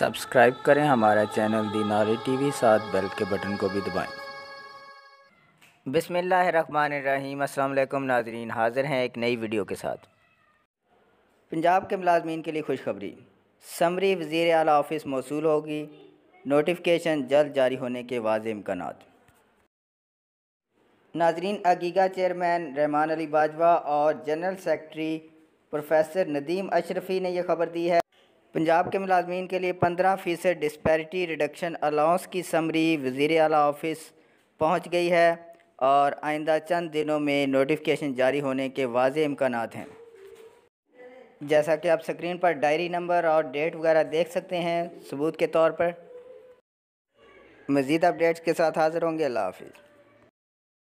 subscribe करें हमारा channel दिनारे टीवी साथ बेल के बटन को भी दबाएं बिसमीम अल्लाम नाजरीन हाज़िर हैं एक नई वीडियो के साथ पंजाब के मुलाजमीन के लिए खुशखबरी समरी वज़ी अला ऑफिस मौसू होगी नोटिफिकेशन जल्द जारी होने के वाज इम्कान नाजरीन अगीगा चेयरमैन रहमान अली बाजवा और general secretary professor Nadeem Ashrafi ने यह खबर दी है पंजाब के मुलाजमीन के लिए पंद्रह फ़ीसद डिस्पैरिटी रिडक्शन अलाउंस की समरी वज़ी अला ऑफिस पहुँच गई है और आइंदा चंद दिनों में नोटिफिकेशन जारी होने के वाज इम्कान हैं जैसा कि आप स्क्रीन पर डायरी नंबर और डेट वगैरह देख सकते हैं सबूत के तौर पर मज़ीद अपडेट्स के साथ हाज़िर होंगे अल्लाह हाफिज़